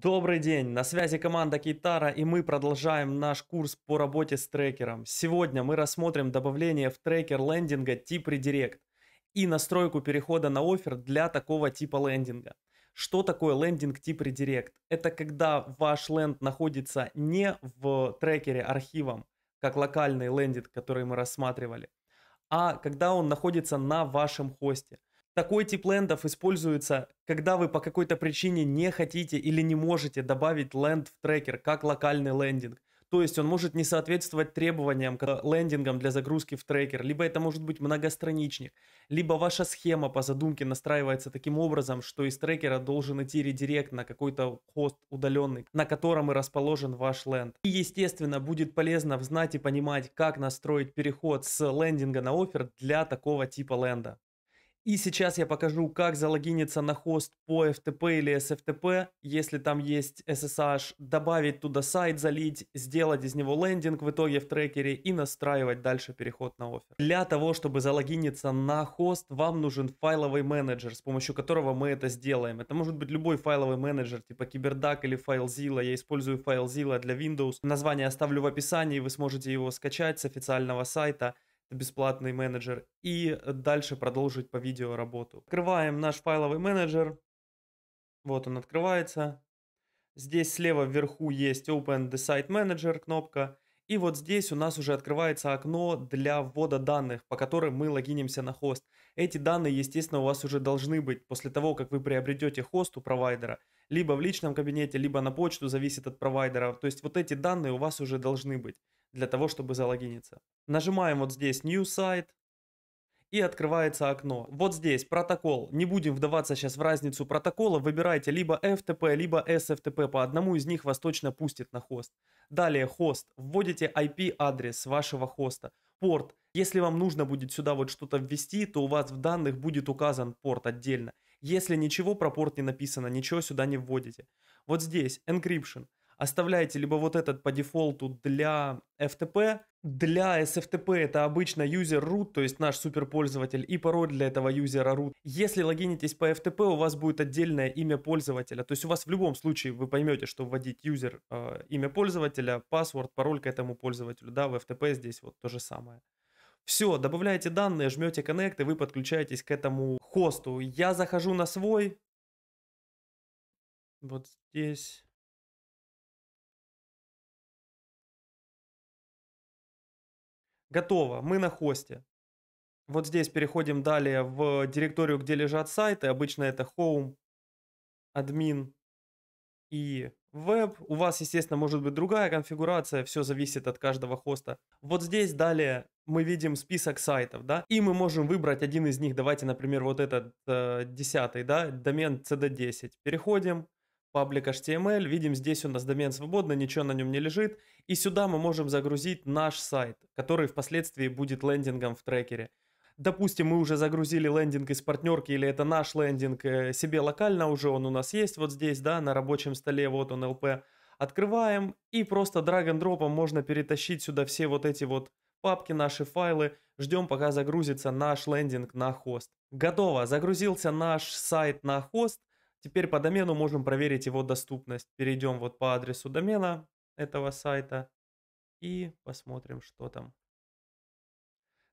Добрый день, на связи команда Китара и мы продолжаем наш курс по работе с трекером. Сегодня мы рассмотрим добавление в трекер лендинга тип редирект и настройку перехода на офер для такого типа лендинга. Что такое лендинг тип редирект? Это когда ваш ленд находится не в трекере архивом, как локальный лендинг, который мы рассматривали, а когда он находится на вашем хосте – такой тип лендов используется, когда вы по какой-то причине не хотите или не можете добавить ленд в трекер, как локальный лендинг. То есть он может не соответствовать требованиям к э, лендингам для загрузки в трекер, либо это может быть многостраничник, либо ваша схема по задумке настраивается таким образом, что из трекера должен идти редирект на какой-то хост удаленный, на котором и расположен ваш ленд. И естественно будет полезно знать и понимать, как настроить переход с лендинга на офер для такого типа ленда. И сейчас я покажу, как залогиниться на хост по FTP или SFTP, если там есть SSH, добавить туда сайт, залить, сделать из него лендинг в итоге в трекере и настраивать дальше переход на офер. Для того, чтобы залогиниться на хост, вам нужен файловый менеджер, с помощью которого мы это сделаем. Это может быть любой файловый менеджер, типа Кибердак или FileZilla. Я использую FileZilla для Windows. Название оставлю в описании, вы сможете его скачать с официального сайта бесплатный менеджер, и дальше продолжить по видео работу. Открываем наш файловый менеджер. Вот он открывается. Здесь слева вверху есть Open the Site Manager кнопка. И вот здесь у нас уже открывается окно для ввода данных, по которым мы логинимся на хост. Эти данные, естественно, у вас уже должны быть после того, как вы приобретете хост у провайдера, либо в личном кабинете, либо на почту, зависит от провайдера. То есть вот эти данные у вас уже должны быть для того, чтобы залогиниться. Нажимаем вот здесь New Site, и открывается окно. Вот здесь протокол. Не будем вдаваться сейчас в разницу протокола. Выбирайте либо FTP, либо SFTP. По одному из них вас точно пустит на хост. Далее хост. Вводите IP-адрес вашего хоста. Порт. Если вам нужно будет сюда вот что-то ввести, то у вас в данных будет указан порт отдельно. Если ничего про порт не написано, ничего сюда не вводите. Вот здесь encryption оставляете либо вот этот по дефолту для FTP, для SFTP это обычно user root, то есть наш суперпользователь, и пароль для этого юзера root. Если логинитесь по FTP, у вас будет отдельное имя пользователя. То есть у вас в любом случае вы поймете, что вводить юзер, э, имя пользователя, паспорт, пароль к этому пользователю. Да, в FTP здесь вот то же самое. Все, добавляете данные, жмете connect, и вы подключаетесь к этому хосту. Я захожу на свой. Вот здесь. Готово, мы на хосте. Вот здесь переходим далее в директорию, где лежат сайты. Обычно это home, admin и web. У вас, естественно, может быть другая конфигурация, все зависит от каждого хоста. Вот здесь далее мы видим список сайтов, да, и мы можем выбрать один из них. Давайте, например, вот этот э, 10, да, домен cd10. Переходим, паблик HTML, видим здесь у нас домен свободный, ничего на нем не лежит. И сюда мы можем загрузить наш сайт, который впоследствии будет лендингом в трекере. Допустим, мы уже загрузили лендинг из партнерки, или это наш лендинг э, себе локально уже, он у нас есть вот здесь, да, на рабочем столе, вот он LP. Открываем, и просто драг-н-дропом можно перетащить сюда все вот эти вот папки, наши файлы. Ждем, пока загрузится наш лендинг на хост. Готово, загрузился наш сайт на хост. Теперь по домену можем проверить его доступность. Перейдем вот по адресу домена, этого сайта и посмотрим, что там.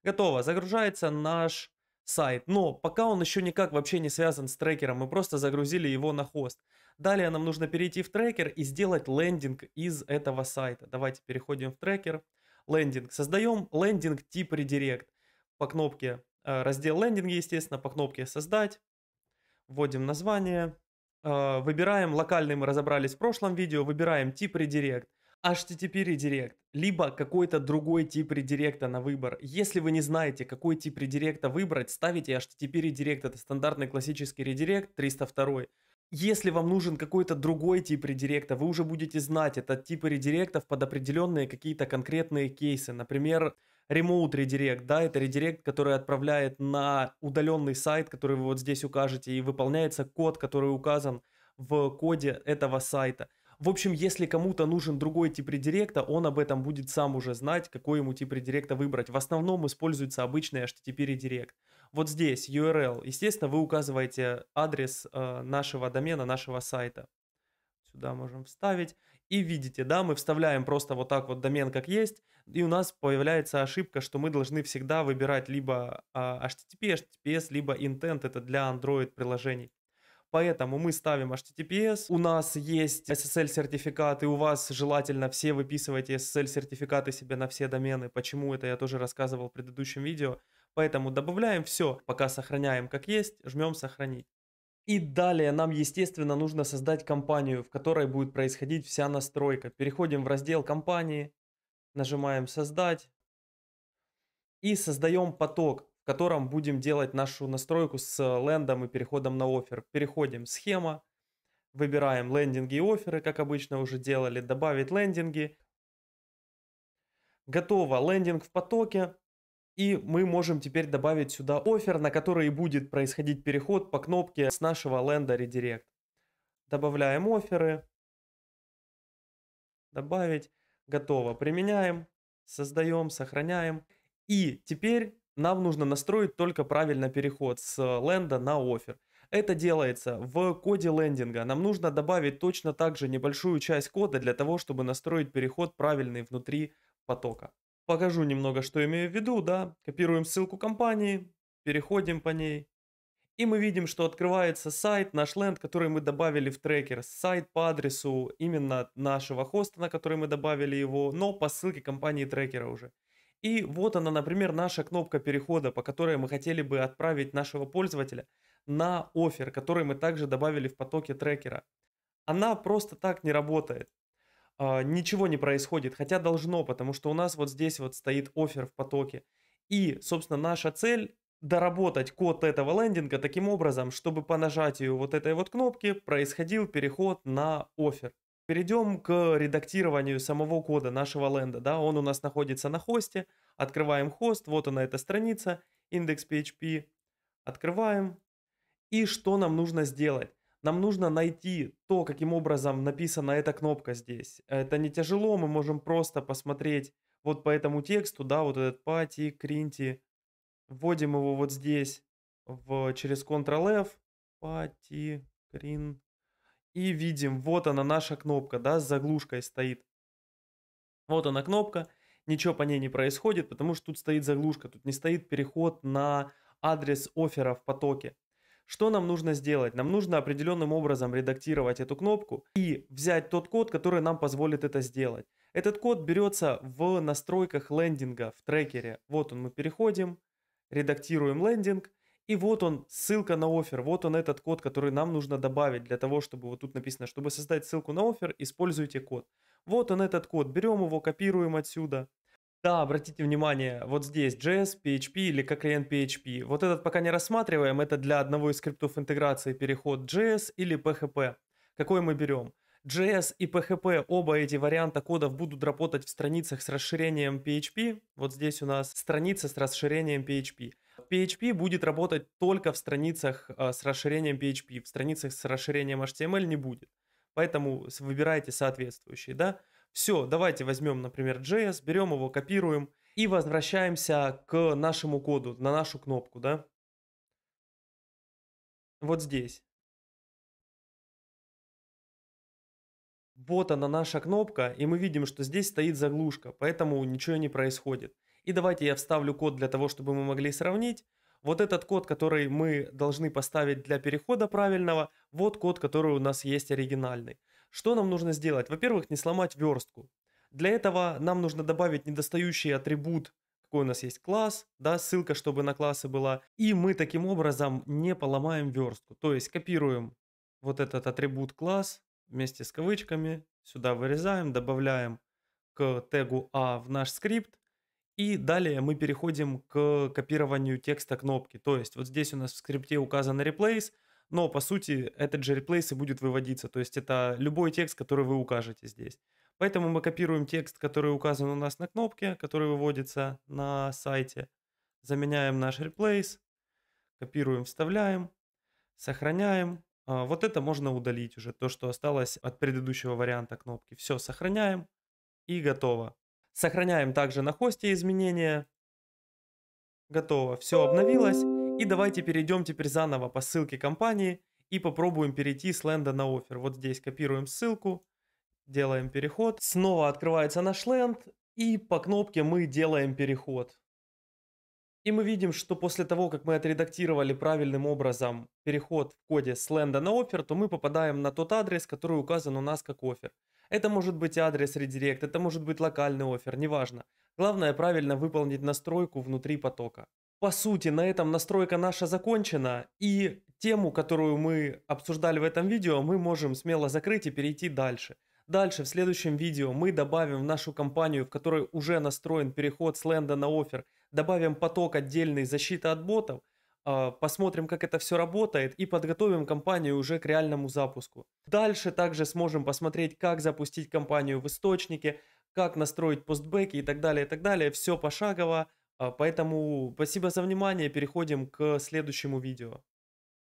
Готово, загружается наш сайт, но пока он еще никак вообще не связан с трекером, мы просто загрузили его на хост. Далее нам нужно перейти в трекер и сделать лендинг из этого сайта. Давайте переходим в трекер, лендинг. Создаем лендинг тип редирект по кнопке э, раздел лендинги, естественно, по кнопке создать. Вводим название, э, выбираем локальный, мы разобрались в прошлом видео, выбираем тип редирект. HTTP редирект, либо какой-то другой тип редиректа на выбор. Если вы не знаете, какой тип редиректа выбрать, ставите HTTP редирект, это стандартный классический редирект 302. Если вам нужен какой-то другой тип редиректа, вы уже будете знать этот тип редиректов под определенные какие-то конкретные кейсы. Например, Remote редирект. да, это редирект, который отправляет на удаленный сайт, который вы вот здесь укажете, и выполняется код, который указан в коде этого сайта – в общем, если кому-то нужен другой тип редиректа, он об этом будет сам уже знать, какой ему тип редиректа выбрать. В основном используется обычный HTTP редирект. Вот здесь URL. Естественно, вы указываете адрес э, нашего домена, нашего сайта. Сюда можем вставить. И видите, да, мы вставляем просто вот так вот домен как есть, и у нас появляется ошибка, что мы должны всегда выбирать либо а, HTTP, HTTPS, либо intent, это для Android приложений. Поэтому мы ставим HTTPS, у нас есть SSL-сертификаты, у вас желательно все выписывайте SSL-сертификаты себе на все домены. Почему это я тоже рассказывал в предыдущем видео. Поэтому добавляем все, пока сохраняем как есть, жмем сохранить. И далее нам, естественно, нужно создать компанию, в которой будет происходить вся настройка. Переходим в раздел компании, нажимаем создать и создаем поток в котором будем делать нашу настройку с э, лендом и переходом на офер. Переходим схема, выбираем лендинги и оферы, как обычно уже делали, добавить лендинги. Готово, лендинг в потоке. И мы можем теперь добавить сюда офер, на который будет происходить переход по кнопке с нашего ленда редирект. Добавляем оферы. Добавить. Готово. Применяем. Создаем, сохраняем. И теперь нам нужно настроить только правильно переход с э, ленда на офер. Это делается в коде лендинга. Нам нужно добавить точно так же небольшую часть кода для того, чтобы настроить переход правильный внутри потока. Покажу немного, что имею в виду, да. Копируем ссылку компании, переходим по ней. И мы видим, что открывается сайт, наш ленд, который мы добавили в трекер. Сайт по адресу именно нашего хоста, на который мы добавили его, но по ссылке компании трекера уже. И вот она, например, наша кнопка перехода, по которой мы хотели бы отправить нашего пользователя на офер, который мы также добавили в потоке трекера. Она просто так не работает. А, ничего не происходит, хотя должно, потому что у нас вот здесь вот стоит офер в потоке. И, собственно, наша цель доработать код этого лендинга таким образом, чтобы по нажатию вот этой вот кнопки происходил переход на офер. Перейдем к редактированию самого кода нашего ленда. Да? Он у нас находится на хосте. Открываем хост, вот она эта страница, index.php. Открываем. И что нам нужно сделать? Нам нужно найти то, каким образом написана эта кнопка здесь. Это не тяжело, мы можем просто посмотреть вот по этому тексту, да, вот этот пати, кринти. Вводим его вот здесь в, через Ctrl-F, пати, крин, и видим, вот она наша кнопка, да, с заглушкой стоит. Вот она кнопка, ничего по ней не происходит, потому что тут стоит заглушка, тут не стоит переход на адрес оффера в потоке. Что нам нужно сделать? Нам нужно определенным образом редактировать эту кнопку и взять тот код, который нам позволит это сделать. Этот код берется в настройках лендинга в трекере. Вот он, мы переходим, редактируем лендинг, и вот он, ссылка на офер, вот он этот код, который нам нужно добавить для того, чтобы вот тут написано, чтобы создать ссылку на офер, используйте код. Вот он этот код, берем его, копируем отсюда. Да, обратите внимание, вот здесь JS, PHP или как клиент PHP. Вот этот пока не рассматриваем, это для одного из скриптов интеграции переход JS или PHP. Какой мы берем? JS и PHP, оба эти варианта кодов будут работать в страницах с расширением PHP. Вот здесь у нас страница с расширением PHP. PHP будет работать только в страницах а, с расширением PHP, в страницах с расширением HTML не будет. Поэтому выбирайте соответствующие, да. Все, давайте возьмем, например, JS, берем его, копируем и возвращаемся к нашему коду, на нашу кнопку, да. Вот здесь. Вот она наша кнопка, и мы видим, что здесь стоит заглушка, поэтому ничего не происходит. И давайте я вставлю код для того, чтобы мы могли сравнить. Вот этот код, который мы должны поставить для перехода правильного, вот код, который у нас есть оригинальный. Что нам нужно сделать? Во-первых, не сломать верстку. Для этого нам нужно добавить недостающий атрибут, какой у нас есть класс, да, ссылка, чтобы на классы была. И мы таким образом не поломаем верстку. То есть копируем вот этот атрибут класс вместе с кавычками, сюда вырезаем, добавляем к тегу А в наш скрипт. И далее мы переходим к копированию текста кнопки. То есть вот здесь у нас в скрипте указан replace, но по сути этот же replace и будет выводиться. То есть это любой текст, который вы укажете здесь. Поэтому мы копируем текст, который указан у нас на кнопке, который выводится на сайте. Заменяем наш replace, копируем, вставляем, сохраняем. А, вот это можно удалить уже, то, что осталось от предыдущего варианта кнопки. Все, сохраняем и готово. Сохраняем также на хосте изменения. Готово, все обновилось. И давайте перейдем теперь заново по ссылке компании и попробуем перейти с ленда на офер. Вот здесь копируем ссылку, делаем переход. Снова открывается наш ленд и по кнопке мы делаем переход. И мы видим, что после того, как мы отредактировали правильным образом переход в коде с ленда на офер, то мы попадаем на тот адрес, который указан у нас как офер. Это может быть адрес редирект, это может быть локальный офер, неважно. Главное правильно выполнить настройку внутри потока. По сути, на этом настройка наша закончена, и тему, которую мы обсуждали в этом видео, мы можем смело закрыть и перейти дальше. Дальше, в следующем видео, мы добавим в нашу компанию, в которой уже настроен переход с ленда на офер, добавим поток отдельный защиты от ботов – а, посмотрим, как это все работает и подготовим компанию уже к реальному запуску. Дальше также сможем посмотреть, как запустить компанию в источнике, как настроить постбеки и так далее, и так далее. Все пошагово, а, поэтому спасибо за внимание, переходим к следующему видео.